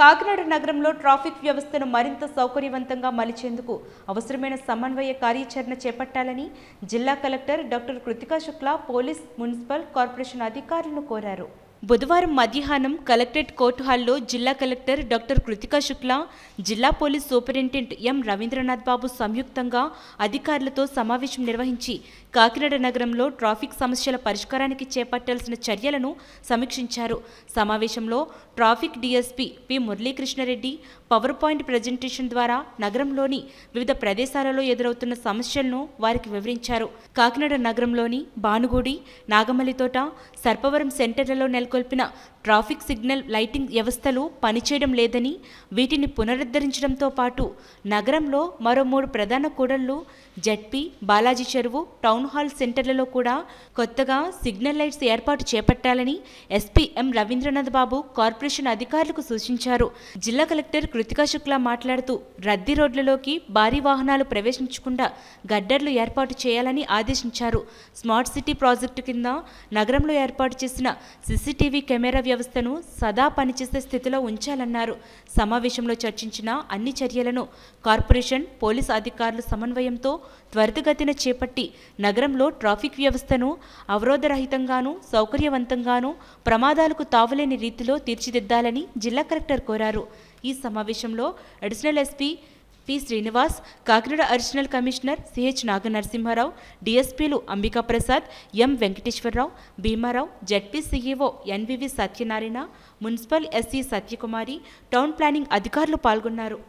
కాకినాడ నగరంలో ట్రాఫిక్ వ్యవస్థను మరింత సౌకర్యవంతంగా మలిచేందుకు అవసరమైన సమన్వయ కార్యాచరణ చేపట్టాలని జిల్లా collector doctor Kritika Shukla police municipal corporation అధికారులను కోరారు బుధవారం మధ్యాహ్నం కలెక్టరేట్ కోర్టు హాల్లో జిల్లా కలెక్టర్ డాక్టర్ కృతికా శుక్లా జిల్లా police superintendent M Ravindranath Babu సంయుక్తంగా అధికారులతో సమావేశం నిర్వహించి కాకినాడ నగరంలో ట్రాఫిక్ సమస్యల పరిష్కారానికి చేపట్టాల్సిన చర్యలను సమీక్షించారు సమావేశంలో traffic DSP P Muralikrishna Reddy power point presentation ద్వారా నగరంలోని వివిధ ప్రదేశాలలో ఎదురవుతున్న సమస్యలను వారికి వివరించారు కాకినాడ నగరంలోని భానుగుడి నాగమల్లితోట సర్పవరం సెంటర్లలో నెల నెలకొల్పిన ట్రాఫిక్ సిగ్నల్ లైటింగ్ వ్యవస్థలు పనిచేయడం లేదని వీటిని పునరుద్ధరించడంతో పాటు నగరంలో మరో మూడు ప్రధాన కూడళ్లు జడ్పీ బాలాజీ చెరువు టౌన్ హాల్ సెంటర్లలో కూడా కొత్తగా సిగ్నల్ లైట్స్ ఏర్పాటు చేపట్టాలని SP M Ravindranath Babu corporation అధికారులకు సూచించారు జిల్లా కలెక్టర్ కృతికా శుక్లా మాట్లాడుతూ రద్దీ రోడ్లలోకి భారీ వాహనాలు ప్రవేశించకుండా గడ్డర్లు ఏర్పాటు చేయాలని ఆదేశించారు స్మార్ట్ సిటీ ప్రాజెక్టు కింద నగరంలో ఏర్పాటు చేసిన సిసిటీ సీసీటీవీ కెమెరా వ్యవస్థను సదా పనిచేసే స్థితిలో ఉంచాలన్నారు సమావేశంలో చర్చించిన అన్ని చర్యలను కార్పొరేషన్ పోలీస్ అధికారుల సమన్వయంతో త్వరితగతిన చేపట్టి నగరంలో ట్రాఫిక్ వ్యవస్థను అవరోధరహితంగానూ సౌకర్యవంతంగానూ ప్రమాదాలకు తావులేని రీతిలో తీర్చిదిద్దాలని జిల్లా కలెక్టర్ కోరారు ఈ సమావేశంలో additional SP P Srinivas Kakinada additional commissioner CH Naga Narasimha Rao డిఎస్పీలు Ambika Prasad M Venkateswara Rao Bhima Rao ZP CEO N V V Satyanarayana municipal SC Satyakumari town planning అధికారులు పాల్గొన్నారు